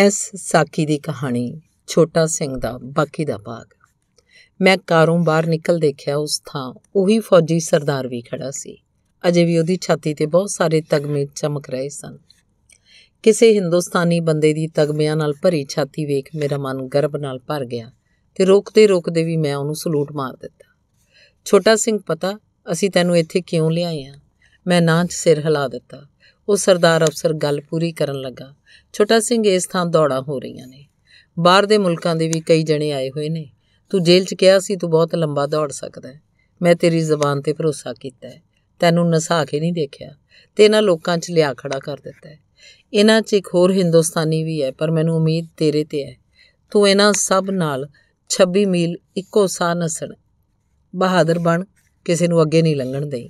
S ਸਾਕੀ ਦੀ ਕਹਾਣੀ ਛੋਟਾ ਸਿੰਘ ਦਾ ਬਾਕੀ ਦਾ ਭਾਗ ਮੈਂ ਕਾਰੋਂ ਬਾਹਰ ਨਿਕਲ ਦੇਖਿਆ ਉਸ ਥਾਂ ਉਹੀ ਫੌਜੀ ਸਰਦਾਰ ਵੀ ਖੜਾ ਸੀ ਅਜੇ ਵੀ ਉਹਦੀ ਛਾਤੀ ਤੇ ਬਹੁਤ ਸਾਰੇ ਤਗਮੇ ਚਮਕ ਰਹੇ ਸਨ ਕਿਸੇ ਹਿੰਦੁਸਤਾਨੀ ਬੰਦੇ ਦੀ ਤਗਮਿਆਂ ਨਾਲ ਭਰੀ ਛਾਤੀ ਵੇਖ ਮੇਰਾ ਮਨ ਗਰਬ ਨਾਲ ਭਰ ਗਿਆ ਤੇ ਰੋਕਦੇ ਰੋਕਦੇ ਵੀ ਮੈਂ ਉਹਨੂੰ ਸਲੂਟ ਮਾਰ ਦਿੱਤਾ ਛੋਟਾ ਸਿੰਘ ਪਤਾ ਅਸੀਂ ਤੈਨੂੰ ਇੱਥੇ ਕਿਉਂ ਲਿਆਏ ਆ ਮੈਂ ਨਾਂ 'ਚ ਸਿਰ ਹਿਲਾ ਦਿੱਤਾ ਉਹ ਸਰਦਾਰ ਅਫਸਰ ਗੱਲ ਪੂਰੀ ਕਰਨ ਲੱਗਾ ਛੋਟਾ ਸਿੰਘ ਇਸ ਥਾਂ ਦੌੜਾਂ ਹੋ ਰਹੀਆਂ ਨੇ ਬਾਹਰ ਦੇ ਮੁਲਕਾਂ ਦੇ ਵੀ ਕਈ ਜਣੇ ਆਏ ਹੋਏ ਨੇ ਤੂੰ ਜੇਲ੍ਹ 'ਚ ਕਿਹਾ ਸੀ ਤੂੰ ਬਹੁਤ ਲੰਬਾ ਦੌੜ ਸਕਦਾ ਮੈਂ ਤੇਰੀ ਜ਼ਬਾਨ ਤੇ ਭਰੋਸਾ ਕੀਤਾ ਹੈ ਤੈਨੂੰ ਨਸਾ ਕੇ ਨਹੀਂ ਦੇਖਿਆ ਤੇ ਇਹਨਾਂ ਲੋਕਾਂ 'ਚ ਲਿਆ ਖੜਾ ਕਰ ਦਿੱਤਾ ਹੈ ਇਹਨਾਂ 'ਚ ਇੱਕ ਹੋਰ ਹਿੰਦੁਸਤਾਨੀ ਵੀ ਹੈ ਪਰ ਮੈਨੂੰ ਉਮੀਦ ਤੇਰੇ ਤੇ ਹੈ ਤੂੰ ਇਹਨਾਂ ਸਭ ਨਾਲ 26 ਮੀਲ ਇੱਕੋ ਸਾਹ ਨਸਣ ਬਹਾਦਰ ਬਣ ਕਿਸੇ ਨੂੰ ਅੱਗੇ ਨਹੀਂ ਲੰਘਣ ਦੇਈ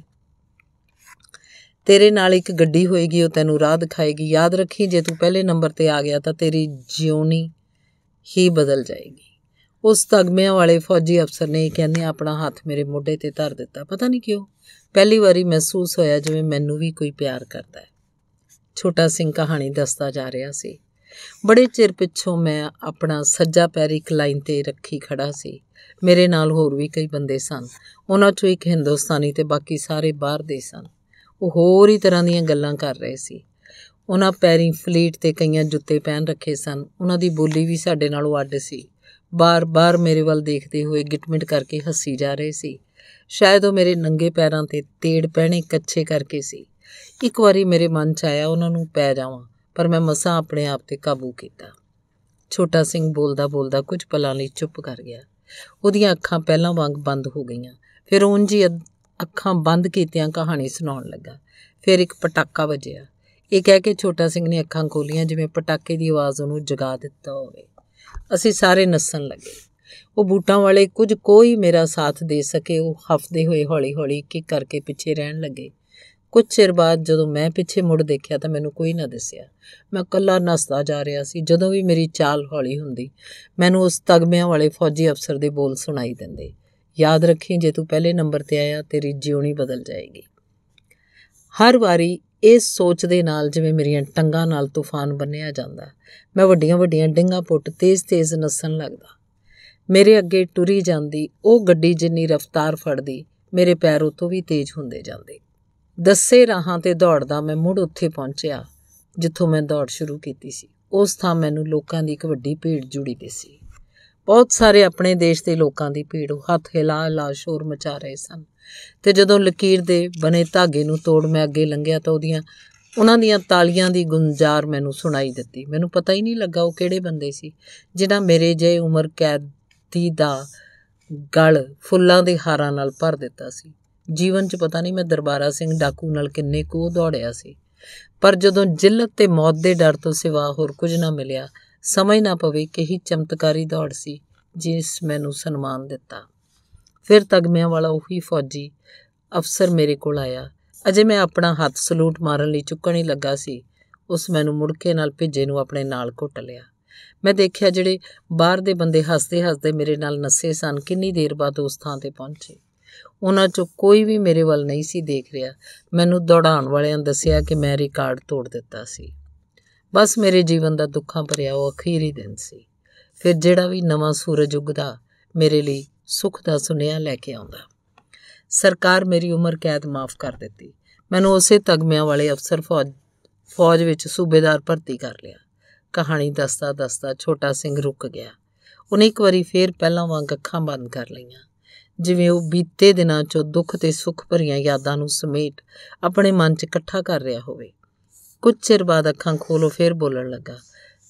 ਤੇਰੇ ਨਾਲ ਇੱਕ ਗੱਡੀ ਹੋਏਗੀ ਉਹ ਤੈਨੂੰ ਰਾਹ ਦਿਖਾਏਗੀ ਯਾਦ ਰੱਖੀ ਜੇ ਤੂੰ ਪਹਿਲੇ ਨੰਬਰ ਤੇ ਆ ਗਿਆ ਤਾਂ ਤੇਰੀ ਜਿਉਣੀ ਹੀ ਬਦਲ ਜਾਏਗੀ ਉਸ ਤਗਮਿਆਂ ਵਾਲੇ ਫੌਜੀ ਅਫਸਰ ਨੇ ਕਹਿੰਦੇ ਆਪਣਾ ਹੱਥ ਮੇਰੇ ਮੋਢੇ ਤੇ ਧਰ ਦਿੱਤਾ ਪਤਾ ਨਹੀਂ ਕਿਉਂ ਪਹਿਲੀ ਵਾਰੀ ਮਹਿਸੂਸ ਹੋਇਆ ਜਿਵੇਂ ਮੈਨੂੰ ਵੀ ਕੋਈ ਪਿਆਰ ਕਰਦਾ ਹੈ ਛੋਟਾ ਸਿੰਘ ਕਹਾਣੀ ਦੱਸਦਾ ਜਾ ਰਿਹਾ ਸੀ ਬੜੇ ਚਿਰ ਪਿੱਛੋਂ ਮੈਂ ਆਪਣਾ ਸੱਜਾ ਪੈਰ ਇੱਕ ਲਾਈਨ ਤੇ ਰੱਖੀ ਖੜਾ ਸੀ ਮੇਰੇ ਨਾਲ ਹੋਰ ਵੀ ਕਈ ਬੰਦੇ ਸਨ ਉਹਨਾਂ ਚੋਂ ਇੱਕ ਹਿੰਦੁਸਤਾਨੀ ਤੇ ਬਾਕੀ ਸਾਰੇ ਬਾਹਰ ਦੇ ਸਨ ਉਹ ਹੋਰ ਹੀ ਤਰ੍ਹਾਂ ਦੀਆਂ ਗੱਲਾਂ ਕਰ ਰਹੇ ਸੀ ਉਹਨਾਂ ਪੈਰੀ ਫਲੀਟ ਤੇ ਕਈਆਂ ਜੁੱਤੇ ਪਹਿਨ ਰੱਖੇ ਸਨ ਉਹਨਾਂ ਦੀ ਬੋਲੀ ਵੀ ਸਾਡੇ ਨਾਲੋਂ ਅੱਡ ਸੀ ਬਾਰ-ਬਾਰ ਮੇਰੇ ਵੱਲ ਦੇਖਦੇ ਹੋਏ ਗਿਟਮਿਟ ਕਰਕੇ ਹੱਸੀ ਜਾ ਰਹੇ ਸੀ ਸ਼ਾਇਦ ਉਹ ਮੇਰੇ ਨੰਗੇ ਪੈਰਾਂ ਤੇ ਤੇੜ ਪਹਿਣੇ ਕੱਚੇ ਕਰਕੇ ਸੀ ਇੱਕ ਵਾਰੀ ਮੇਰੇ ਮਨ 'ਚ ਆਇਆ ਉਹਨਾਂ ਨੂੰ ਪੈ ਜਾਵਾਂ ਪਰ ਮੈਂ ਮਸਾਂ ਆਪਣੇ ਆਪ ਤੇ ਕਾਬੂ ਕੀਤਾ ਛੋਟਾ ਸਿੰਘ ਬੋਲਦਾ ਬੋਲਦਾ ਕੁਝ ਪਲਾਂ ਲਈ ਚੁੱਪ ਕਰ ਗਿਆ ਉਹਦੀਆਂ ਅੱਖਾਂ ਪਹਿਲਾਂ ਵਾਂਗ ਬੰਦ ਹੋ ਗਈਆਂ ਫਿਰ ਉਂਝ ਹੀ ਅੱਖਾਂ ਬੰਦ ਕੀਤਿਆਂ ਕਹਾਣੀ ਸੁਣਾਉਣ ਲੱਗਾ ਫਿਰ ਇੱਕ ਪਟਾਕਾ ਵੱਜਿਆ ਇਹ ਕਹਿ ਕੇ ਛੋਟਾ ਸਿੰਘ ਨੇ ਅੱਖਾਂ ਖੋਲੀਆਂ ਜਿਵੇਂ ਪਟਾਕੇ ਦੀ ਆਵਾਜ਼ ਉਹਨੂੰ ਜਗਾ ਦਿੱਤਾ ਹੋਵੇ ਅਸੀਂ ਸਾਰੇ ਨੱਸਣ ਲੱਗੇ ਉਹ ਬੂਟਾਂ ਵਾਲੇ ਕੁਝ ਕੋਈ ਮੇਰਾ ਸਾਥ ਦੇ ਸਕੇ ਉਹ ਹਫਦੇ ਹੋਏ ਹੌਲੀ-ਹੌਲੀ ਕੀ ਕਰਕੇ ਪਿੱਛੇ ਰਹਿਣ ਲੱਗੇ ਕੁਝ ਚਿਰ ਬਾਅਦ ਜਦੋਂ ਮੈਂ ਪਿੱਛੇ ਮੁੜ ਦੇਖਿਆ ਤਾਂ ਮੈਨੂੰ ਕੋਈ ਨਾ ਦਿਸਿਆ ਮੈਂ ਇਕੱਲਾ ਨਸਦਾ ਜਾ ਰਿਹਾ ਸੀ ਜਦੋਂ ਵੀ ਮੇਰੀ ਚਾਲ ਹੌਲੀ ਹੁੰਦੀ ਮੈਨੂੰ ਉਸ ਤਗਮਿਆਂ ਵਾਲੇ ਫੌਜੀ ਅਫਸਰ ਦੇ ਬੋਲ ਸੁਣਾਈ ਦਿੰਦੇ ਯਾਦ ਰੱਖੀਂ ਜੇ ਤੂੰ ਪਹਿਲੇ ਨੰਬਰ ਤੇ ਆਇਆ ਤੇਰੀ ਜਿਉਣੀ ਬਦਲ ਜਾਏਗੀ ਹਰ ਵਾਰੀ ਇਸ ਸੋਚ ਦੇ ਨਾਲ ਜਿਵੇਂ ਮੇਰੀਆਂ ਟੰਗਾਂ ਨਾਲ ਤੂਫਾਨ ਬੰਨਿਆ ਜਾਂਦਾ ਮੈਂ ਵੱਡੀਆਂ ਵੱਡੀਆਂ ਡਿੰਗਾ ਪੁੱਟ ਤੇਜ਼-ਤੇਜ਼ ਨਸਣ ਲੱਗਦਾ ਮੇਰੇ ਅੱਗੇ ਟੁਰੀ ਜਾਂਦੀ ਉਹ ਗੱਡੀ ਜਿੰਨੀ ਰਫ਼ਤਾਰ ਫੜਦੀ ਮੇਰੇ ਪੈਰ ਉਤੋਂ ਵੀ ਤੇਜ਼ ਹੁੰਦੇ ਜਾਂਦੇ ਦੱਸੇ ਰਾਹਾਂ ਤੇ ਦੌੜਦਾ ਮੈਂ ਮੁੜ ਉੱਥੇ ਪਹੁੰਚਿਆ ਜਿੱਥੋਂ ਮੈਂ ਦੌੜ ਸ਼ੁਰੂ ਕੀਤੀ ਸੀ ਉਸ ਥਾਂ ਮੈਨੂੰ ਲੋਕਾਂ ਦੀ ਇੱਕ ਵੱਡੀ ਭੀੜ ਜੁੜੀ ਦੀ ਸੀ ਬਹੁਤ ਸਾਰੇ ਆਪਣੇ ਦੇਸ਼ ਦੇ ਲੋਕਾਂ ਦੀ ਭੀੜ ਹੱਥ ਹਿਲਾ ਹਿਲਾ ਸ਼ੋਰ ਮਚਾ ਰਹੇ ਸਨ ਤੇ ਜਦੋਂ ਲਕੀਰ ਦੇ ਬਨੇ ਧਾਗੇ ਨੂੰ ਤੋੜ ਮੈਂ ਅੱਗੇ ਲੰਘਿਆ ਤਾਂ ਉਹਦੀਆਂ ਉਹਨਾਂ ਦੀਆਂ ਤਾਲੀਆਂ ਦੀ ਗੁੰਜਾਰ ਮੈਨੂੰ ਸੁਣਾਈ ਦਿੱਤੀ ਮੈਨੂੰ ਪਤਾ ਹੀ ਨਹੀਂ ਲੱਗਾ ਉਹ ਕਿਹੜੇ ਬੰਦੇ ਸੀ ਜਿਨ੍ਹਾਂ ਮੇਰੇ ਜੇ ਉਮਰ ਕੈਦੀ ਦਾ ਗਲ ਫੁੱਲਾਂ ਦੇ ਹਾਰਾਂ ਨਾਲ ਭਰ ਦਿੱਤਾ ਸੀ ਜੀਵਨ 'ਚ ਪਤਾ ਨਹੀਂ ਮੈਂ ਦਰਬਾਰਾ ਸਿੰਘ ਡਾਕੂ ਨਾਲ ਕਿੰਨੇ ਕੋ ਦੌੜਿਆ ਸੀ ਪਰ ਜਦੋਂ ਜ਼ਿਲਤ ਤੇ ਮੌਤ ਦੇ ਡਰ ਤੋਂ ਸਿਵਾ ਹੋਰ ਕੁਝ ਨਾ ਮਿਲਿਆ ਸਮਝ ਨਾ ਪਵੇ ਕਿ ਇਹ ਚਮਤਕਾਰੀ ਦੌੜ ਸੀ ਜਿਸ ਮੈਨੂੰ ਸਨਮਾਨ ਦਿੱਤਾ ਫਿਰ ਤਗਮਿਆਂ ਵਾਲਾ ਉਹੀ ਫੌਜੀ ਅਫਸਰ ਮੇਰੇ ਕੋਲ ਆਇਆ ਅਜੇ ਮੈਂ ਆਪਣਾ ਹੱਥ ਸਲੂਟ ਮਾਰਨ ਲਈ ਚੁੱਕਣ ਹੀ ਲੱਗਾ ਸੀ ਉਸ ਮੈਨੂੰ ਮੁੜਕੇ ਨਾਲ ਭੇਜੇ ਨੂੰ ਆਪਣੇ ਨਾਲ ਘੁੱਟ ਲਿਆ ਮੈਂ ਦੇਖਿਆ ਜਿਹੜੇ ਬਾਹਰ ਦੇ ਬੰਦੇ ਹੱਸਦੇ ਹੱਸਦੇ ਮੇਰੇ ਨਾਲ ਨੱਸੇ ਸਨ ਕਿੰਨੀ ਦੇਰ ਬਾਅਦ ਉਸ ਥਾਂ ਤੇ ਪਹੁੰਚੇ ਉਹਨਾਂ ਚੋਂ ਕੋਈ ਵੀ ਮੇਰੇ ਵੱਲ ਨਹੀਂ ਸੀ ਦੇਖ ਰਿਹਾ ਮੈਨੂੰ ਦੌੜਾਉਣ ਵਾਲਿਆਂ ਦੱਸਿਆ ਕਿ ਮੈਂ ਰਿਕਾਰਡ ਤੋੜ ਦਿੱਤਾ ਸੀ ਬਸ ਮੇਰੇ ਜੀਵਨ ਦਾ ਦੁੱਖਾਂ ਭਰਿਆ ਉਹ ਅਖੀਰੀ ਦਿਨ ਸੀ ਫਿਰ ਜਿਹੜਾ ਵੀ ਨਵਾਂ ਸੂਰਜ ਉਗਦਾ ਮੇਰੇ ਲਈ ਸੁੱਖ ਦਾ ਸੁਨੇਹਾ ਲੈ ਕੇ ਆਉਂਦਾ ਸਰਕਾਰ ਮੇਰੀ ਉਮਰ ਕੈਦ ਮਾਫ ਕਰ ਦਿੱਤੀ ਮੈਨੂੰ ਉਸੇ ਤਗਮਿਆਂ ਵਾਲੇ ਅਫਸਰ ਫੌਜ ਫੌਜ ਵਿੱਚ ਸੂਬੇਦਾਰ ਭਰਤੀ ਕਰ ਲਿਆ ਕਹਾਣੀ ਦੱਸਦਾ ਦੱਸਦਾ ਛੋਟਾ ਸਿੰਘ ਰੁਕ ਗਿਆ ਉਹਨੇ ਇੱਕ ਵਾਰੀ ਫੇਰ ਪਹਿਲਾਂ ਵਾਂਗ ਅੱਖਾਂ ਬੰਦ ਕਰ ਲਈਆਂ ਜਿਵੇਂ ਉਹ ਬੀਤੇ ਦਿਨਾਂ 'ਚੋਂ ਦੁੱਖ ਤੇ ਸੁੱਖ ਭਰੀਆਂ ਯਾਦਾਂ ਨੂੰ ਸਮੇਟ ਆਪਣੇ ਮਨ 'ਚ ਇਕੱਠਾ ਕਰ ਰਿਹਾ ਹੋਵੇ ਕੁਝ ਚਿਰ ਬਾਅਦ ਅੱਖਾਂ ਖੋਲੋ ਫਿਰ ਬੋਲਣ ਲੱਗਾ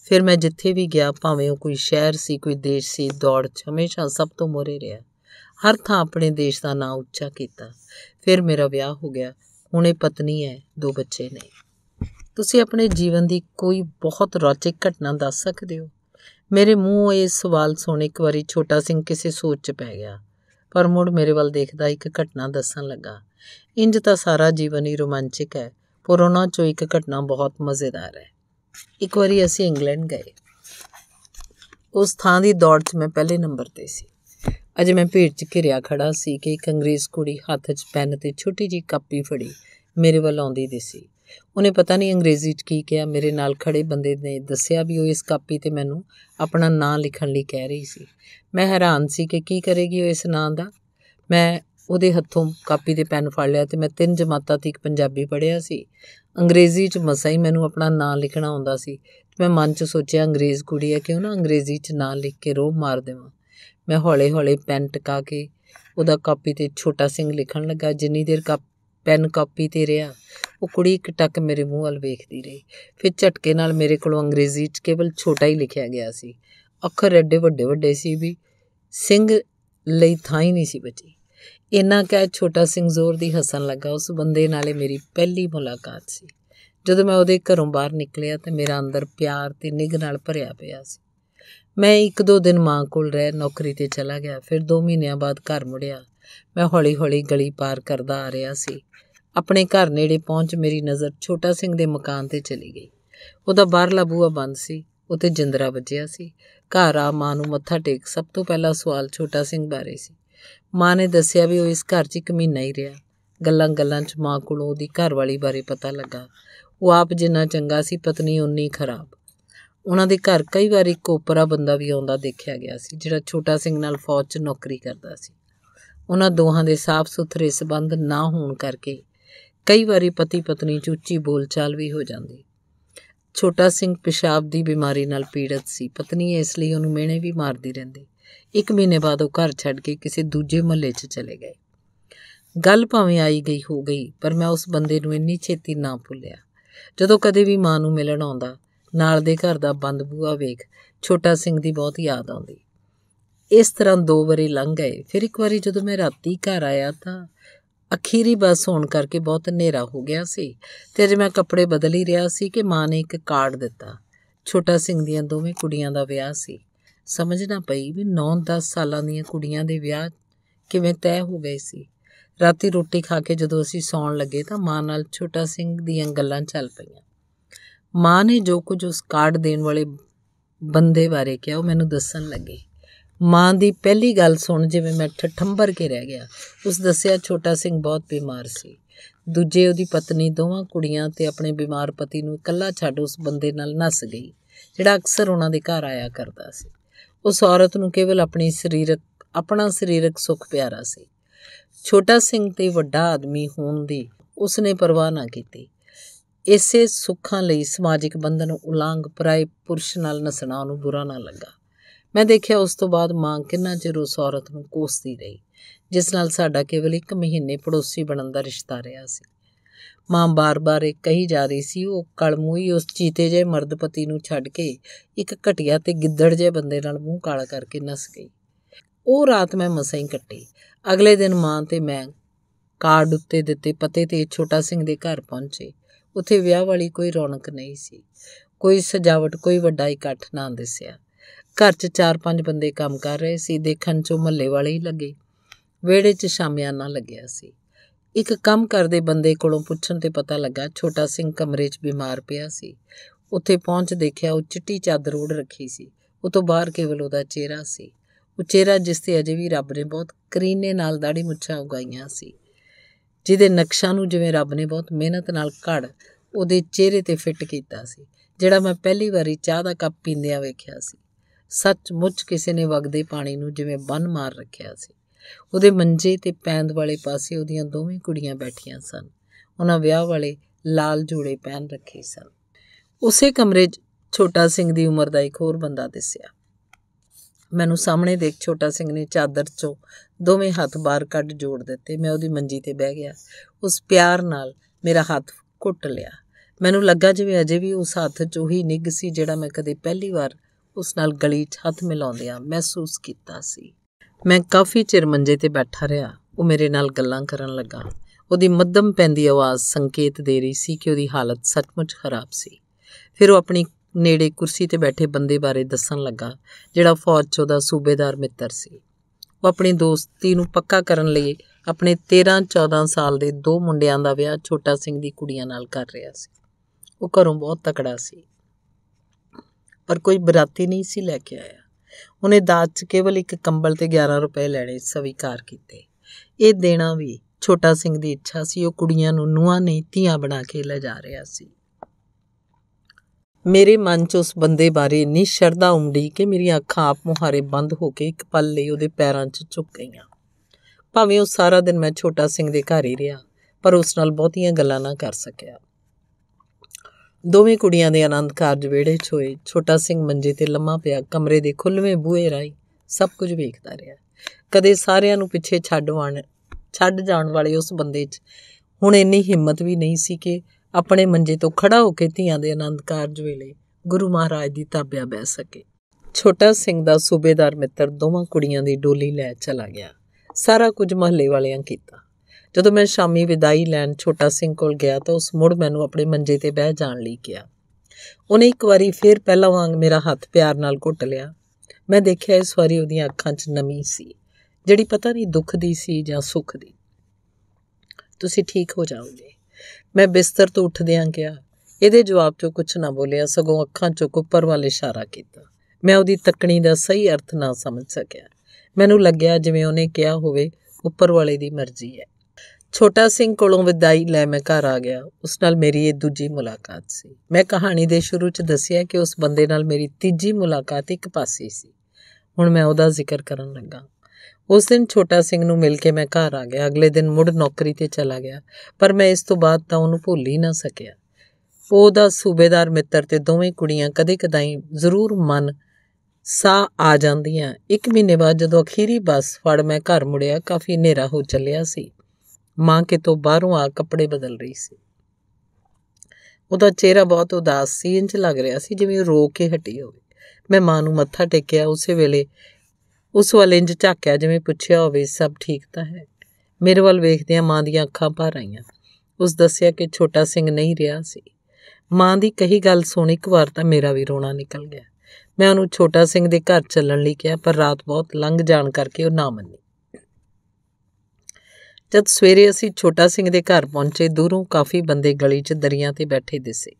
ਫਿਰ ਮੈਂ ਜਿੱਥੇ ਵੀ ਗਿਆ ਭਾਵੇਂ ਉਹ ਕੋਈ ਸ਼ਹਿਰ ਸੀ ਕੋਈ ਦੇਸ਼ ਸੀ ਦੌੜ 'ਚ ਹਮੇਸ਼ਾ ਸਭ ਤੋਂ ਮੋਰੇ ਰਿਹਾ ਹਰ ਥਾਂ ਆਪਣੇ ਦੇਸ਼ ਦਾ ਨਾਂ ਉੱਚਾ ਕੀਤਾ ਫਿਰ ਮੇਰਾ ਵਿਆਹ ਹੋ ਗਿਆ ਹੁਣ ਇਹ ਪਤਨੀ ਹੈ ਦੋ ਬੱਚੇ ਨੇ ਤੁਸੀਂ ਆਪਣੇ ਜੀਵਨ ਦੀ ਕੋਈ ਬਹੁਤ ਰੌਚਕ ਘਟਨਾ ਦੱਸ ਸਕਦੇ ਹੋ ਮੇਰੇ ਮੂੰਹ ਇਹ ਸਵਾਲ ਸੁਣ ਇੱਕ ਵਾਰੀ ਛੋਟਾ ਸਿੰਘ ਕਿਸੇ ਸੋਚ 'ਚ ਪੈ ਗਿਆ ਪਰ ਮੁੜ ਮੇਰੇ ਵੱਲ ਦੇਖਦਾ ਇੱਕ ਘਟਨਾ ਦੱਸਣ ਲੱਗਾ ਇੰਜ ਤਾਂ ਸਾਰਾ ਜੀਵਨ ਹੀ ਰੋਮਾਂਚਿਕ ਹੈ ਪਰ ਉਹਨਾਂ 'ਚੋਂ ਇੱਕ ਘਟਨਾ ਬਹੁਤ ਮਜ਼ੇਦਾਰ ਹੈ ਇੱਕ ਵਾਰੀ ਅਸੀਂ ਇੰਗਲੈਂਡ ਗਏ ਉਸ ਥਾਂ ਦੀ ਦੌੜ 'ਚ ਮੈਂ ਪਹਿਲੇ ਨੰਬਰ ਤੇ ਸੀ ਅਜੇ ਮੈਂ ਭੀੜ 'ਚ ਘਿਰਿਆ ਖੜਾ ਸੀ ਕਿ ਇੱਕ ਅੰਗਰੇਜ਼ ਕੁੜੀ ਹੱਥ 'ਚ ਪੈਨ ਤੇ ਛੋਟੀ ਜੀ ਕਾਪੀ ਫੜੀ ਮੇਰੇ ਵੱਲ ਆਉਂਦੀ ਦਿਸੀ ਉਹਨੇ ਪਤਾ ਨਹੀਂ ਅੰਗਰੇਜ਼ੀ 'ਚ ਕੀ ਕਿਹਾ ਮੇਰੇ ਨਾਲ ਖੜੇ ਬੰਦੇ ਨੇ ਦੱਸਿਆ ਵੀ ਉਹ ਇਸ ਕਾਪੀ ਤੇ ਮੈਨੂੰ ਆਪਣਾ ਨਾਂ ਲਿਖਣ ਲਈ ਕਹਿ ਰਹੀ ਸੀ ਮੈਂ ਹੈਰਾਨ ਸੀ ਕਿ ਕੀ ਕਰੇਗੀ ਉਹ ਇਸ ਨਾਂ ਦਾ ਮੈਂ ਉਹਦੇ ਹੱਥੋਂ ਕਾਪੀ ਤੇ ਪੈਨ ਫੜ ਲਿਆ ਤੇ ਮੈਂ ਤਿੰਨ ਜਮਾਤਾਂ ਤੱਕ ਪੰਜਾਬੀ ਪੜ੍ਹਿਆ ਸੀ ਅੰਗਰੇਜ਼ੀ 'ਚ ਮਸਾ ਹੀ ਮੈਨੂੰ ਆਪਣਾ ਨਾਂ ਲਿਖਣਾ ਆਉਂਦਾ ਸੀ ਮੈਂ ਮਨ 'ਚ ਸੋਚਿਆ ਅੰਗਰੇਜ਼ ਕੁੜੀ ਹੈ ਕਿਉਂ ਨਾ ਅੰਗਰੇਜ਼ੀ 'ਚ ਨਾਂ ਲਿਖ ਕੇ ਰੋਹ ਮਾਰ ਦੇਵਾਂ ਮੈਂ ਹੌਲੇ-ਹੌਲੇ ਪੈਨ ਟਕਾ ਕੇ ਉਹਦਾ ਕਾਪੀ ਤੇ ਛੋਟਾ ਸਿੰਘ ਲਿਖਣ ਲੱਗਾ ਜਿੰਨੀ ਦੇਰ ਕਾ ਪੈਨ ਕਾਪੀ ਤੇ ਰਿਹਾ ਉਹ ਕੁੜੀ ਇੱਕ ਟੱਕ ਮੇਰੇ ਮੂੰਹ ਵੱਲ ਵੇਖਦੀ ਰਹੀ ਫਿਰ ਝਟਕੇ ਨਾਲ ਮੇਰੇ ਕੋਲੋਂ ਅੰਗਰੇਜ਼ੀ 'ਚ ਕੇਵਲ ਛੋਟਾ ਹੀ ਲਿਖਿਆ ਗਿਆ ਸੀ ਅੱਖਰ ਐਡੇ ਵੱਡੇ ਵੱਡੇ ਸੀ ਵੀ ਸਿੰਘ ਲਈ ਥਾਂ ਹੀ ਨਹੀਂ ਸੀ ਬਚੀ ਇੰਨਾ ਕਹਿ ਛੋਟਾ ਸਿੰਘ ਜ਼ੋਰ ਦੀ ਹੱਸਣ ਲੱਗਾ ਉਸ ਬੰਦੇ ਨਾਲੇ ਮੇਰੀ ਪਹਿਲੀ ਮੁਲਾਕਾਤ ਸੀ ਜਦੋਂ ਮੈਂ ਉਹਦੇ ਘਰੋਂ ਬਾਹਰ ਨਿਕਲਿਆ ਤੇ ਮੇਰਾ ਅੰਦਰ ਪਿਆਰ ਤੇ ਨਿਗ ਨਾਲ ਭਰਿਆ ਪਿਆ ਸੀ ਮੈਂ ਇੱਕ ਦੋ ਦਿਨ ਮਾਂ ਕੋਲ ਰਹਿ ਨੌਕਰੀ ਤੇ ਚਲਾ ਗਿਆ ਫਿਰ 2 ਮਹੀਨਿਆਂ ਬਾਅਦ ਘਰ ਮੁੜਿਆ ਮੈਂ ਹੌਲੀ-ਹੌਲੀ ਗਲੀ ਪਾਰ ਕਰਦਾ ਆ ਰਿਹਾ ਸੀ ਆਪਣੇ ਘਰ ਨੇੜੇ ਪਹੁੰਚ ਮੇਰੀ ਨਜ਼ਰ ਛੋਟਾ ਸਿੰਘ ਦੇ ਮਕਾਨ ਤੇ ਚਲੀ ਗਈ ਉਹਦਾ ਬਾਹਰਲਾ ਬੂਹਾ ਬੰਦ ਸੀ ਉੱਤੇ ਜਿੰਦਰਾ ਵੱਜਿਆ ਸੀ ਘਰ ਆ ਮਾਂ ਨੂੰ ਮੱਥਾ ਟੇਕ ਸਭ ਤੋਂ ਪਹਿਲਾ ਸਵਾਲ ਛੋਟਾ ਸਿੰਘ ਬਾਰੇ ਸੀ ਮਾਂ ਨੇ ਦੱਸਿਆ ਵੀ ਉਹ ਇਸ ਘਰ 'ਚ ਇੱਕ ਮਹੀਨਾ ਹੀ ਰਿਹਾ ਗੱਲਾਂ-ਗੱਲਾਂ 'ਚ ਮਾਂ ਕੋਲੋਂ ਉਹਦੀ ਘਰਵਾਲੀ ਬਾਰੇ ਪਤਾ ਲੱਗਾ ਉਹ ਆਪ ਜਿੰਨਾ ਚੰਗਾ ਸੀ ਪਤਨੀ ਉਨੀ ਖਰਾਬ ਉਹਨਾਂ ਦੇ ਘਰ ਕਈ ਵਾਰ ਇੱਕ ਬੰਦਾ ਵੀ ਆਉਂਦਾ ਦੇਖਿਆ ਗਿਆ ਸੀ ਜਿਹੜਾ ਛੋਟਾ ਸਿੰਘ ਨਾਲ ਫੌਜ 'ਚ ਨੌਕਰੀ ਕਰਦਾ ਸੀ ਉਹਨਾਂ ਦੋਹਾਂ ਦੇ ਸਾਫ਼ ਸੁਥਰੇ ਸਬੰਧ ਨਾ ਹੋਣ ਕਰਕੇ ਕਈ ਵਾਰੀ ਪਤੀ ਪਤਨੀ 'ਚ ਉੱਚੀ ਬੋਲਚਾਲ ਵੀ ਹੋ ਜਾਂਦੀ ਛੋਟਾ ਸਿੰਘ ਪਿਸ਼ਾਬ ਦੀ ਬਿਮਾਰੀ ਨਾਲ ਪੀੜਤ ਸੀ ਪਤਨੀ ਇਸ ਲਈ ਉਹਨੂੰ ਮਿਹਣੇ ਵੀ ਮਾਰਦੀ ਰਹਿੰਦੀ ਇੱਕ ਮਹੀਨੇ ਬਾਅਦ ਉਹ ਘਰ ਛੱਡ ਕੇ ਕਿਸੇ ਦੂਜੇ ਮਹੱਲੇ 'ਚ ਚਲੇ ਗਏ ਗੱਲ ਭਾਵੇਂ ਆਈ ਗਈ ਹੋ ਗਈ ਪਰ ਮੈਂ ਉਸ ਬੰਦੇ ਨੂੰ ਇੰਨੀ ਛੇਤੀ ਨਾ ਭੁੱਲਿਆ ਜਦੋਂ ਕਦੇ ਵੀ ਮਾਂ ਨੂੰ ਮਿਲਣ ਆਉਂਦਾ ਨਾਲ ਦੇ ਘਰ ਦਾ ਬੰਦ ਬੂਆ ਵੇਖ ਛੋਟਾ ਸਿੰਘ ਦੀ ਬਹੁਤ ਯਾਦ ਆਉਂਦੀ ਇਸ ਤਰ੍ਹਾਂ ਦੋ ਵਾਰੀ ਲੰਘ ਗਏ ਫਿਰ ਇੱਕ ਵਾਰੀ ਜਦੋਂ ਮੈਂ ਰਾਤੀ ਘਰ ਆਇਆ ਤਾਂ ਅਖੀਰੀ ਬੱਸ ਹੋਣ ਕਰਕੇ ਬਹੁਤ ਹਨੇਰਾ ਹੋ ਗਿਆ ਸੀ ਤੇ ਜੇ ਮੈਂ ਕੱਪੜੇ ਬਦਲ ਹੀ ਰਿਹਾ ਸੀ ਕਿ ਮਾਂ ਨੇ ਇੱਕ ਕਾਰਡ ਦਿੱਤਾ ਛੋਟਾ ਸਿੰਘ ਦੀਆਂ ਦੋਵੇਂ ਕੁੜੀਆਂ ਦਾ ਵਿਆਹ ਸੀ ਸਮਝਣਾ ਪਈ ਵੀ 9-10 ਸਾਲਾਂ ਦੀਆਂ ਕੁੜੀਆਂ ਦੇ ਵਿਆਹ ਕਿਵੇਂ ਤੈਅ ਹੋ ਗਏ ਸੀ ਰਾਤੀ ਰੋਟੀ ਖਾ ਕੇ ਜਦੋਂ ਅਸੀਂ ਸੌਣ ਲੱਗੇ ਤਾਂ ਮਾਂ ਨਾਲ ਛੋਟਾ ਸਿੰਘ ਦੀਆਂ ਗੱਲਾਂ ਚੱਲ ਪਈਆਂ ਮਾਂ ਨੇ ਜੋ ਕੁਝ ਉਸ ਕਾਰਡ ਦੇਣ ਵਾਲੇ ਬੰਦੇ ਬਾਰੇ ਕਿਹਾ ਉਹ ਮੈਨੂੰ ਦੱਸਣ ਲੱਗੀ ਮਾਂ ਦੀ ਪਹਿਲੀ ਗੱਲ ਸੁਣ ਜਿਵੇਂ ਮੈਂ ਠਠੰਬਰ ਕੇ ਰਹਿ ਗਿਆ ਉਸ ਦੱਸਿਆ ਛੋਟਾ ਸਿੰਘ ਬਹੁਤ ਬਿਮਾਰ ਸੀ ਦੂਜੇ ਉਹਦੀ ਪਤਨੀ ਦੋਵਾਂ ਕੁੜੀਆਂ ਤੇ ਆਪਣੇ ਬਿਮਾਰ ਪਤੀ ਨੂੰ ਇਕੱਲਾ ਛੱਡ ਉਸ ਬੰਦੇ ਨਾਲ ਨਸ ਗਈ ਜਿਹੜਾ ਅਕਸਰ ਉਹਨਾਂ ਦੇ ਘਰ ਆਇਆ ਕਰਦਾ ਸੀ ਉਸ ਔਰਤ ਨੂੰ ਕੇਵਲ ਆਪਣੀ ਸਰੀਰਕ ਆਪਣਾ ਸਰੀਰਕ ਸੁੱਖ ਪਿਆਰਾ ਸੀ ਛੋਟਾ ਸਿੰਘ ਤੇ ਵੱਡਾ ਆਦਮੀ ਹੋਣ ਦੀ ਉਸਨੇ ਪਰਵਾਹ ਨਾ ਕੀਤੀ ਇਸੇ ਸੁੱਖਾਂ ਲਈ ਸਮਾਜਿਕ ਬੰਧਨ ਉਲੰਘ ਪਰਾਏ ਪੁਰਸ਼ ਨਾਲ ਨਸਣਾ ਉਹਨੂੰ ਬੁਰਾ ਨਾ ਲੱਗਾ ਮੈਂ ਦੇਖਿਆ ਉਸ ਤੋਂ ਬਾਅਦ ਮਾਂ ਕਿੰਨਾ ਚਿਰ ਉਸ ਔਰਤ ਨੂੰ ਕੋਸਦੀ ਰਹੀ ਜਿਸ ਨਾਲ ਸਾਡਾ ਕੇਵਲ ਇੱਕ ਮਹੀਨੇ ਪੜੋਸੀ ਬਣਨ ਦਾ ਰਿਸ਼ਤਾ ਰਿਹਾ ਸੀ ਮਾਂ ਬਾਰ-ਬਾਰ ਇਹ ਕਹੀ ਜਾ ਰਹੀ ਸੀ ਉਹ ਕਲਮੂਈ ਉਸ ਚੀਤੇ ਜੇ ਮਰਦਪਤੀ ਨੂੰ ਛੱਡ ਕੇ ਇੱਕ ਘਟਿਆ ਤੇ ਗਿੱਦੜ ਜੇ ਬੰਦੇ ਨਾਲ ਮੂੰਹ ਕਾਲਾ ਕਰਕੇ ਨਸ ਗਈ ਉਹ ਰਾਤ ਮੈਂ ਮਸਾਂ ਹੀ ਕੱਟੀ ਅਗਲੇ ਦਿਨ ਮਾਂ ਤੇ ਮੈਂ ਕਾਰਡ ਉੱਤੇ ਦਿੱਤੇ ਪਤੇ ਤੇ ਛੋਟਾ ਸਿੰਘ ਦੇ ਘਰ ਪਹੁੰਚੇ ਉੱਥੇ ਵਿਆਹ ਵਾਲੀ ਕੋਈ ਰੌਣਕ ਨਹੀਂ ਸੀ ਕੋਈ ਸਜਾਵਟ ਕੋਈ ਵੱਡਾ ਇਕੱਠ ਨਾ ਦਿਸਿਆ ਘਰ 'ਚ ਚਾਰ ਪੰਜ ਬੰਦੇ ਕੰਮ ਕਰ ਰਹੇ ਸੀ ਦੇਖਣ 'ਚੋਂ ਮੱਲੇ ਵਾਲੇ ਹੀ ਲੱਗੇ ਵੇੜੇ 'ਚ ਸ਼ਾਮਿਆਨਾ ਲੱਗਿਆ ਸੀ ਇੱਕ ਕੰਮ ਕਰਦੇ ਬੰਦੇ ਕੋਲੋਂ ਪੁੱਛਣ ਤੇ ਪਤਾ ਲੱਗਾ ਛੋਟਾ ਸਿੰਘ ਕਮਰੇ 'ਚ ਬਿਮਾਰ ਪਿਆ ਸੀ ਉੱਥੇ ਪਹੁੰਚ ਦੇਖਿਆ ਉਹ ਚਿੱਟੀ ਚਾਦਰ ਓੜ ਰੱਖੀ ਸੀ ਉਹ ਤੋਂ ਬਾਹਰ ਕੇਵਲ ਉਹਦਾ ਚਿਹਰਾ ਸੀ ਉਹ ਚਿਹਰਾ ਜਿਸ ਤੇ ਅਜੇ ਵੀ ਰੱਬ ਨੇ ਬਹੁਤ ਕਰੀਨੇ ਨਾਲ ਦਾੜੀ ਮੁੱਛਾਂ ਉਗਾਈਆਂ ਸੀ ਜਿਹਦੇ ਨਕਸ਼ਾ ਨੂੰ ਜਿਵੇਂ ਰੱਬ ਨੇ ਬਹੁਤ ਮਿਹਨਤ ਨਾਲ ਘੜ ਉਹਦੇ ਚਿਹਰੇ ਤੇ ਫਿੱਟ ਕੀਤਾ ਸੀ ਜਿਹੜਾ ਮੈਂ ਪਹਿਲੀ ਵਾਰੀ ਚਾਹ ਦਾ ਕੱਪ ਪੀਂਦਿਆਂ ਵੇਖਿਆ ਸੀ ਸੱਚ ਮੁੱਚ ਕਿਸੇ ਨੇ ਵਗਦੇ ਪਾਣੀ ਨੂੰ ਜਿਵੇਂ ਬੰਨ ਮਾਰ ਰੱਖਿਆ ਸੀ ਉਹਦੇ ਮੰਜੇ ਤੇ ਪੈਂਦ ਵਾਲੇ ਪਾਸੇ ਉਹਦੀਆਂ ਦੋਵੇਂ ਕੁੜੀਆਂ ਬੈਠੀਆਂ ਸਨ ਉਹਨਾਂ ਵਿਆਹ ਵਾਲੇ ਲਾਲ ਜੋੜੇ ਪਹਿਨ ਰੱਖੇ ਸਨ ਉਸੇ ਕਮਰੇ 'ਚ ਛੋਟਾ ਸਿੰਘ ਦੀ ਉਮਰ ਦਾ ਇੱਕ ਹੋਰ ਬੰਦਾ ਦਿਸਿਆ ਮੈਨੂੰ ਸਾਹਮਣੇ ਦੇਖ ਛੋਟਾ ਸਿੰਘ ਨੇ ਚਾਦਰ 'ਚੋਂ ਦੋਵੇਂ ਹੱਥ ਬਾਹਰ ਕੱਢ ਜੋੜ ਦਿੱਤੇ ਮੈਂ ਉਹਦੀ ਮੰਜੀ ਤੇ ਬਹਿ ਗਿਆ ਉਸ ਪਿਆਰ ਨਾਲ ਮੇਰਾ ਹੱਥ ਘੁੱਟ ਲਿਆ ਮੈਨੂੰ ਲੱਗਾ ਜਿਵੇਂ ਅਜੇ ਵੀ ਉਸ ਹੱਥ 'ਚ ਉਹੀ ਨਿੱਘ ਸੀ ਜਿਹੜਾ ਮੈਂ ਕਦੇ ਪਹਿਲੀ ਵਾਰ ਉਸ ਨਾਲ ਗਲੀ 'ਚ ਹੱਥ ਮਿਲਾਉਂਦਿਆਂ ਮਹਿਸੂਸ ਕੀਤਾ ਸੀ ਮੈਂ ਕਾਫੀ ਚਿਰ ਮੰਜੇ ਤੇ ਬੈਠਾ ਰਿਹਾ ਉਹ ਮੇਰੇ ਨਾਲ ਗੱਲਾਂ ਕਰਨ ਲੱਗਾ ਉਹਦੀ ਮੱਧਮ ਪੈਂਦੀ ਆਵਾਜ਼ ਸੰਕੇਤ ਦੇ ਰਹੀ ਸੀ ਕਿ ਉਹਦੀ ਹਾਲਤ ਸੱਚਮੁੱਚ ਖਰਾਬ ਸੀ ਫਿਰ ਉਹ ਆਪਣੀ ਨੇੜੇ ਕੁਰਸੀ ਤੇ ਬੈਠੇ ਬੰਦੇ ਬਾਰੇ ਦੱਸਣ ਲੱਗਾ ਜਿਹੜਾ ਫੌਜ 'ਚ ਉਹਦਾ ਸੂਬੇਦਾਰ ਮਿੱਤਰ ਸੀ ਉਹ ਆਪਣੀ ਦੋਸਤੀ ਨੂੰ ਪੱਕਾ ਕਰਨ ਲਈ ਆਪਣੇ 13-14 ਸਾਲ ਦੇ ਦੋ ਮੁੰਡਿਆਂ ਦਾ ਵਿਆਹ ਛੋਟਾ ਸਿੰਘ ਦੀ ਕੁੜੀਆਂ ਨਾਲ ਕਰ ਰਿਹਾ ਸੀ ਉਹ ਘਰੋਂ ਬਹੁਤ ਤਕੜਾ ਸੀ ਪਰ ਕੋਈ ਬਰਾਤੀ ਨਹੀਂ ਸੀ ਲੈ ਕੇ ਆਇਆ ਉਹਨੇ ਦਾਤ 'ਚ ਕੇਵਲ ਇੱਕ ਕੰਬਲ ਤੇ 11 ਰੁਪਏ ਲੈਣੇ ਸਵੀਕਾਰ ਕੀਤੇ ਇਹ ਦੇਣਾ ਵੀ ਛੋਟਾ ਸਿੰਘ ਦੀ ਇੱਛਾ ਸੀ ਉਹ ਕੁੜੀਆਂ ਨੂੰ ਨੂਆਂ ਨਹੀਂ ਧੀਆਂ ਬਣਾ ਕੇ ਲੈ ਜਾ ਰਿਹਾ ਸੀ ਮੇਰੇ ਮਨ 'ਚ ਉਸ ਬੰਦੇ ਬਾਰੇ ਇੰਨੀ ਸ਼ਰਧਾ ਉਮੜੀ ਕਿ ਮੇਰੀਆਂ ਅੱਖਾਂ ਆਪ ਮੁਹਾਰੇ ਬੰਦ ਹੋ ਕੇ ਇੱਕ ਪਲ ਲਈ ਉਹਦੇ ਪੈਰਾਂ 'ਚ ਝੁਕ ਗਈਆਂ ਭਾਵੇਂ ਉਹ ਸਾਰਾ ਦਿਨ ਮੈਂ ਛੋਟਾ ਸਿੰਘ ਦੇ ਘਰ ਹੀ ਰਿਹਾ ਪਰ ਉਸ ਨਾਲ ਬਹੁਤੀਆਂ ਗੱਲਾਂ ਨਾ ਕਰ ਸਕਿਆ ਦੋਵੇਂ ਕੁੜੀਆਂ ਦੇ ਆਨੰਦ ਕਾਰਜ ਵਿਹੜੇ 'ਚ ਹੋਏ ਛੋਟਾ ਸਿੰਘ ਮੰਜੇ ਤੇ ਲੰਮਾ ਪਿਆ ਕਮਰੇ ਦੇ ਖੁੱਲਵੇਂ ਬੂਹੇ ਰਾਈ ਸਭ ਕੁਝ ਵੇਖਦਾ ਰਿਹਾ ਕਦੇ ਸਾਰਿਆਂ ਨੂੰ ਪਿੱਛੇ ਛੱਡ ਛੱਡ ਜਾਣ ਵਾਲੇ ਉਸ ਬੰਦੇ 'ਚ ਹੁਣ ਇੰਨੀ ਹਿੰਮਤ ਵੀ ਨਹੀਂ ਸੀ ਕਿ ਆਪਣੇ ਮੰਜੇ ਤੋਂ ਖੜਾ ਹੋ ਕੇ ਧੀਆਂ ਦੇ ਆਨੰਦ ਕਾਰਜ ਵੇਲੇ ਗੁਰੂ ਮਹਾਰਾਜ ਦੀ ਤਾਬਿਆ ਬਹਿ ਸਕੇ ਛੋਟਾ ਸਿੰਘ ਦਾ ਸੂਬੇਦਾਰ ਮਿੱਤਰ ਦੋਵਾਂ ਕੁੜੀਆਂ ਦੀ ਡੋਲੀ ਲੈ ਚਲਾ ਗਿਆ ਸਾਰਾ ਕੁਝ ਮਹੱਲੇ ਵਾਲਿਆਂ ਕੀਤਾ ਜਦੋਂ ਮੈਂ ਸ਼ਾਮੀ ਵਿਦਾਈ ਲੈਣ ਛੋਟਾ ਸਿੰਘ ਕੋਲ ਗਿਆ ਤਾਂ ਉਸ ਮੁੜ ਮੈਨੂੰ ਆਪਣੇ ਮੰਜੇ ਤੇ ਬਹਿ ਜਾਣ ਲਈ ਕਿਹਾ ਉਹਨੇ ਇੱਕ ਵਾਰੀ ਫੇਰ ਪਹਿਲਾਂ ਵਾਂਗ ਮੇਰਾ ਹੱਥ ਪਿਆਰ ਨਾਲ ਘੁੱਟ ਲਿਆ ਮੈਂ ਦੇਖਿਆ ਇਸ ਵਾਰੀ ਉਹਦੀਆਂ ਅੱਖਾਂ 'ਚ ਨਮੀ ਸੀ ਜਿਹੜੀ ਪਤਾ ਨਹੀਂ ਦੁੱਖ ਦੀ ਸੀ ਜਾਂ ਸੁੱਖ ਦੀ ਤੁਸੀਂ ਠੀਕ ਹੋ ਜਾਓਗੇ ਮੈਂ ਬਿਸਤਰ ਤੋਂ ਉੱਠਦਿਆਂ ਗਿਆ ਇਹਦੇ ਜਵਾਬ 'ਚੋਂ ਕੁਝ ਨਾ ਬੋਲਿਆ ਸਗੋਂ ਅੱਖਾਂ 'ਚੋਂ ਉੱਪਰ ਵੱਲ ਇਸ਼ਾਰਾ ਕੀਤਾ ਮੈਂ ਉਹਦੀ ਤੱਕਣੀ ਦਾ ਸਹੀ ਅਰਥ ਨਾ ਸਮਝ ਸਕਿਆ ਮੈਨੂੰ ਲੱਗਿਆ ਜਿਵੇਂ ਉਹਨੇ ਕਿਹਾ ਹੋਵੇ ਉੱਪਰ ਵਾਲੇ ਦੀ ਮਰਜ਼ੀ ਹੈ ਛੋਟਾ ਸਿੰਘ ਕੋਲੋਂ ਵਿਦਾਈ ਲੈ ਮੈਂ ਘਰ ਆ ਗਿਆ ਉਸ ਨਾਲ ਮੇਰੀ ਇਹ ਦੂਜੀ ਮੁਲਾਕਾਤ ਸੀ ਮੈਂ ਕਹਾਣੀ ਦੇ ਸ਼ੁਰੂ 'ਚ ਦੱਸਿਆ ਕਿ ਉਸ ਬੰਦੇ ਨਾਲ ਮੇਰੀ ਤੀਜੀ ਮੁਲਾਕਾਤ ਇੱਕ ਪਾਸੇ ਸੀ ਹੁਣ ਮੈਂ ਉਹਦਾ ਜ਼ਿਕਰ ਕਰਨ ਲੱਗਾ ਉਸ ਦਿਨ ਛੋਟਾ ਸਿੰਘ ਨੂੰ ਮਿਲ ਕੇ ਮੈਂ ਘਰ ਆ ਗਿਆ ਅਗਲੇ ਦਿਨ ਮੁੜ ਨੌਕਰੀ ਤੇ ਚਲਾ ਗਿਆ ਪਰ ਮੈਂ ਇਸ ਤੋਂ ਬਾਅਦ ਤਾਂ ਉਹਨੂੰ ਭੁੱਲ ਹੀ ਨਾ ਸਕਿਆ ਉਹਦਾ ਸੂਬੇਦਾਰ ਮਿੱਤਰ ਤੇ ਦੋਵੇਂ ਕੁੜੀਆਂ ਕਦੇ-ਕਦਾਈ ਜ਼ਰੂਰ ਮਨ ਸਾ ਆ ਜਾਂਦੀਆਂ ਇੱਕ ਮਹੀਨੇ ਬਾਅਦ ਜਦੋਂ ਅਖੀਰੀ ਬੱਸ ਫੜ ਮੈਂ ਘਰ ਮੁੜਿਆ ਕਾਫੀ ਹਨੇਰਾ ਹੋ ਚੱਲਿਆ ਸੀ ਮਾਂ ਕਿਤੋਂ ਬਾਹਰੋਂ ਆ ਕੱਪੜੇ ਬਦਲ ਰਹੀ ਸੀ ਉਹਦਾ ਚਿਹਰਾ ਬਹੁਤ ਉਦਾਸ ਸੀ ਇੰਜ ਲੱਗ ਰਿਹਾ ਸੀ ਜਿਵੇਂ ਰੋ ਕੇ ਹਟੀ ਹੋਵੇ ਮੈਂ ਮਾਂ ਨੂੰ ਮੱਥਾ ਟੇਕਿਆ ਉਸੇ ਵੇਲੇ ਉਸ ਵੱਲ ਇੰਜ ਝਾਕਿਆ ਜਿਵੇਂ ਪੁੱਛਿਆ ਹੋਵੇ ਸਭ ਠੀਕ ਤਾਂ ਹੈ ਮੇਰੇ ਵੱਲ ਵੇਖਦਿਆਂ ਮਾਂ ਦੀਆਂ ਅੱਖਾਂ ਭਰ ਆਈਆਂ ਉਸ ਦੱਸਿਆ ਕਿ ਛੋਟਾ ਸਿੰਘ ਨਹੀਂ ਰਿਹਾ ਸੀ ਮਾਂ ਦੀ ਕਹੀ ਗੱਲ ਸੁਣ ਇੱਕ ਵਾਰ ਤਾਂ ਮੇਰਾ ਵੀ ਰੋਣਾ ਨਿਕਲ ਗਿਆ ਮੈਂ ਉਹਨੂੰ ਛੋਟਾ ਸਿੰਘ ਦੇ ਘਰ ਚੱਲਣ ਲਈ ਕਿਹਾ ਪਰ ਰਾਤ ਬਹੁਤ ਲੰਘ ਜਾਣ ਕਰਕੇ ਉਹ ਨਾ ਮੰਨੀ ਜਦ ਸਵੇਰੇ ਅਸੀਂ ਛੋਟਾ ਸਿੰਘ ਦੇ ਘਰ ਪਹੁੰਚੇ ਦੂਰੋਂ ਕਾਫੀ ਬੰਦੇ ਗਲੀ 'ਚ ਦਰਿਆ ਤੇ ਬੈਠੇ ਦਿਸੇ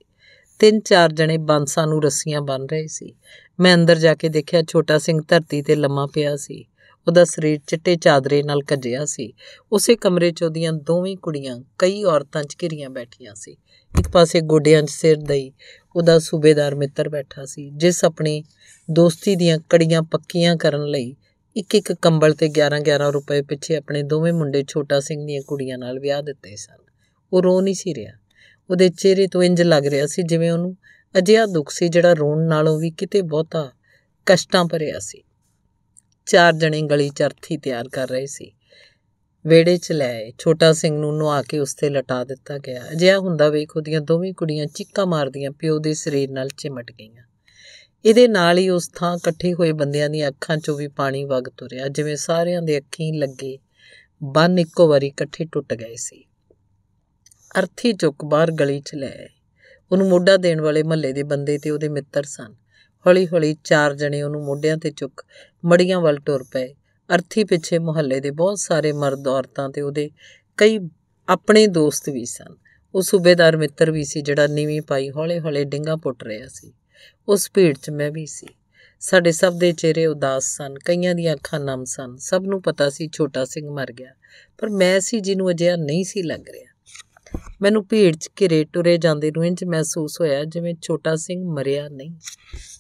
ਤਿੰਨ ਚਾਰ ਜਣੇ ਬਾਂਸਾਂ ਨੂੰ ਰੱਸੀਆਂ ਬੰਨ ਰਹੇ ਸੀ ਮੈਂ ਅੰਦਰ ਜਾ ਕੇ ਦੇਖਿਆ ਛੋਟਾ ਸਿੰਘ ਧਰਤੀ ਤੇ ਲੰਮਾ ਪਿਆ ਸੀ ਉਹਦਾ ਸਰੀਰ ਚਿੱਟੇ ਚਾਦਰੇ ਨਾਲ ਕੱਜਿਆ ਸੀ ਉਸੇ ਕਮਰੇ 'ਚ ਉਹਦੀਆਂ ਦੋਵੇਂ ਕੁੜੀਆਂ ਕਈ ਔਰਤਾਂ 'ਚ ਘਿਰੀਆਂ ਬੈਠੀਆਂ ਸੀ ਇੱਕ ਪਾਸੇ ਗੋਡਿਆਂ 'ਚ ਸਿਰ ਦਈ ਉਹਦਾ ਸੂਬੇਦਾਰ ਮਿੱਤਰ ਬੈਠਾ ਸੀ ਜਿਸ ਆਪਣੀ ਦੋਸਤੀ ਦੀਆਂ ਕੜੀਆਂ ਪੱਕੀਆਂ ਕਰਨ ਲਈ ਇੱਕ ਇੱਕ ਕੰਬਲ ਤੇ 11-11 ਰੁਪਏ ਪਿੱਛੇ ਆਪਣੇ ਦੋਵੇਂ ਮੁੰਡੇ ਛੋਟਾ ਸਿੰਘ ਦੀਆਂ ਕੁੜੀਆਂ ਨਾਲ ਵਿਆਹ ਦਿੱਤੇ ਸਨ ਉਹ ਰੋ ਨਹੀਂ ਸੀ ਰਿਹਾ ਉਹਦੇ ਚਿਹਰੇ ਤੋਂ ਇੰਜ ਲੱਗ ਰਿਹਾ ਸੀ ਜਿਵੇਂ ਉਹਨੂੰ ਅਜਿਹਾ ਦੁੱਖ ਸੀ ਜਿਹੜਾ ਰੋਣ ਨਾਲੋਂ ਵੀ ਕਿਤੇ ਬਹੁਤਾ ਕਸ਼ਟਾਂ ਭਰਿਆ ਸੀ ਚਾਰ ਜਣੇ ਗਲੀ ਚਰਥੀ ਤਿਆਰ ਕਰ ਰਹੇ ਸੀ ਵੇੜੇ 'ਚ ਲੈ ਆਏ ਛੋਟਾ ਸਿੰਘ ਨੂੰ ਨਵਾ ਕੇ ਉਸ ਤੇ ਲਟਾ ਦਿੱਤਾ ਗਿਆ ਅਜਿਹਾ ਹੁੰਦਾ ਵੇਖ ਉਹਦੀਆਂ ਦੋਵੇਂ ਕੁੜੀਆਂ ਚੀਕਾਂ ਮਾਰਦੀਆਂ ਪਿਓ ਦੇ ਸਰੀਰ ਨਾਲ ਚਿਮਟ ਗਈਆਂ ਇਹਦੇ ਨਾਲ ਹੀ ਉਸ ਥਾਂ ਇਕੱਠੇ ਹੋਏ ਬੰਦਿਆਂ ਦੀਆਂ ਅੱਖਾਂ 'ਚੋਂ ਵੀ ਪਾਣੀ ਵਗ ਤੁਰਿਆ ਜਿਵੇਂ ਸਾਰਿਆਂ ਦੇ ਅੱਖੀਂ ਲੱਗੇ ਬੰਨ ਇੱਕੋ ਵਾਰੀ ਇਕੱਠੇ ਟੁੱਟ ਗਏ ਸੀ ਅਰਥੀ ਚੁੱਕ ਬਾਹਰ ਗਲੀ 'ਚ ਲੈ ਉਹਨੂੰ ਮੋਢਾ ਦੇਣ ਵਾਲੇ ਮਹੱਲੇ ਦੇ ਬੰਦੇ ਤੇ ਉਹਦੇ ਮਿੱਤਰ ਸਨ ਹੌਲੀ-ਹੌਲੀ ਚਾਰ ਜਣੇ ਉਹਨੂੰ ਮੋਢਿਆਂ ਤੇ ਚੁੱਕ ਮੜੀਆਂ ਵੱਲ ਟੁਰ ਪਏ ਅਰਥੀ ਪਿੱਛੇ ਮੁਹੱਲੇ ਦੇ ਬਹੁਤ ਸਾਰੇ ਮਰਦ ਔਰਤਾਂ ਤੇ ਉਹਦੇ ਕਈ ਆਪਣੇ ਦੋਸਤ ਵੀ ਸਨ ਉਹ ਸੂਬੇਦਾਰ ਮਿੱਤਰ ਵੀ ਸੀ ਜਿਹੜਾ ਨੀਵੀਂ ਪਾਈ ਹੌਲੇ-ਹੌਲੇ ਡਿੰਗਾ ਪੁੱਟ ਰਿਹਾ ਸੀ ਉਸ ਭੀੜ 'ਚ ਮੈਂ ਵੀ ਸੀ ਸਾਡੇ ਸਭ ਦੇ ਚਿਹਰੇ ਉਦਾਸ ਸਨ ਕਈਆਂ ਦੀਆਂ ਅੱਖਾਂ ਨਮ ਸਨ ਸਭ ਨੂੰ ਪਤਾ ਸੀ ਛੋਟਾ ਸਿੰਘ ਮਰ ਗਿਆ ਪਰ ਮੈਂ ਸੀ ਜਿਹਨੂੰ ਅਜਿਹਾ ਨਹੀਂ ਸੀ ਲੱਗ ਰਿਹਾ ਮੈਨੂੰ ਭੀੜ 'ਚ ਘਿਰੇ ਟੁਰੇ ਜਾਂਦੇ ਨੂੰ ਇੰਜ ਮਹਿਸੂਸ ਹੋਇਆ ਜਿਵੇਂ ਛੋਟਾ ਸਿੰਘ ਮਰਿਆ ਨਹੀਂ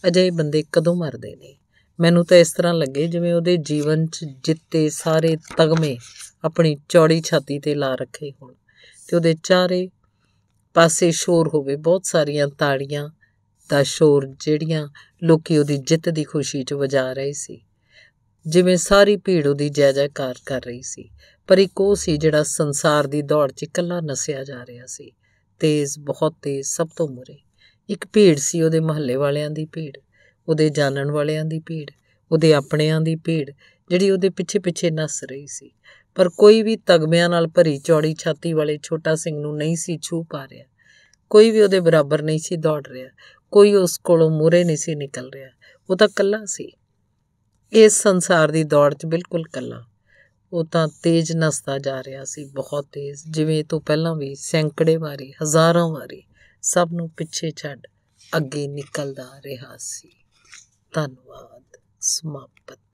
ਅਜਿਹੇ ਬੰਦੇ ਕਦੋਂ ਮਰਦੇ ਨੇ ਮੈਨੂੰ ਤਾਂ ਇਸ ਤਰ੍ਹਾਂ ਲੱਗੇ ਜਿਵੇਂ ਉਹਦੇ ਜੀਵਨ 'ਚ ਜਿੱਤੇ ਸਾਰੇ ਤਗਮੇ ਆਪਣੀ ਚੌੜੀ ਛਾਤੀ ਤੇ ਲਾ ਰੱਖੇ ਹੋਣ ਤੇ ਉਹਦੇ ਚਾਰੇ ਪਾਸੇ ਸ਼ੋਰ ਹੋਵੇ ਬਹੁਤ ਸਾਰੀਆਂ ਤਾੜੀਆਂ ਦਾ ਸ਼ੋਰ ਜਿਹੜੀਆਂ ਲੋਕੀ ਉਹਦੀ ਜਿੱਤ ਦੀ ਖੁਸ਼ੀ 'ਚ ਵਜਾ ਰਹੇ ਸੀ ਜਿਵੇਂ ਸਾਰੀ ਭੀੜ ਉਹਦੀ ਜੈ ਜੈਕਾਰ ਕਰ ਰਹੀ ਸੀ ਪਰ ਇੱਕ ਉਹ ਸੀ ਜਿਹੜਾ ਸੰਸਾਰ ਦੀ ਦੌੜ 'ਚ ਇਕੱਲਾ ਨਸਿਆ ਜਾ ਰਿਹਾ ਸੀ ਤੇਜ਼ ਬਹੁਤ ਤੇਜ਼ ਸਭ ਤੋਂ ਮੁਰੇ ਇੱਕ ਭੀੜ ਸੀ ਉਹਦੇ ਮਹੱਲੇ ਵਾਲਿਆਂ ਦੀ ਭੀੜ ਉਹਦੇ ਜਾਣਨ ਵਾਲਿਆਂ ਦੀ ਭੀੜ ਉਹਦੇ ਆਪਣਿਆਂ ਦੀ ਭੀੜ ਜਿਹੜੀ ਉਹਦੇ ਪਿੱਛੇ-ਪਿੱਛੇ ਨਸ ਰਹੀ ਸੀ ਪਰ ਕੋਈ ਵੀ ਤਗਮਿਆਂ ਨਾਲ ਭਰੀ ਚੌੜੀ ਛਾਤੀ ਵਾਲੇ ਛੋਟਾ ਸਿੰਘ ਨੂੰ ਨਹੀਂ ਸੀ ਛੂ ਪਾ ਰਿਹਾ ਕੋਈ ਵੀ ਉਹਦੇ ਬਰਾਬਰ ਨਹੀਂ ਸੀ ਦੌੜ ਰਿਹਾ ਕੋਈ ਉਸ ਕੋਲੋਂ ਮੂਰੇ ਨਹੀਂ ਸੀ ਨਿਕਲ ਰਿਹਾ ਉਹ ਤਾਂ ਕੱਲਾ ਸੀ ਇਸ ਸੰਸਾਰ ਦੀ ਦੌੜ 'ਚ ਬਿਲਕੁਲ ਕੱਲਾ ਉਹ ਤਾਂ ਤੇਜ਼ ਨਸਦਾ ਜਾ ਰਿਹਾ ਸੀ ਬਹੁਤ ਤੇਜ਼ ਜਿਵੇਂ ਤੋਂ ਪਹਿਲਾਂ ਵੀ ਸੈਂਕੜੇ ਵਾਰੀ ਹਜ਼ਾਰਾਂ ਵਾਰੀ ਸਭ ਨੂੰ ਪਿੱਛੇ ਛੱਡ ਅੱਗੇ ਨਿਕਲਦਾ ਰਿਹਾ ਸੀ ਧੰਨਵਾਦ ਸਮਾਪਤ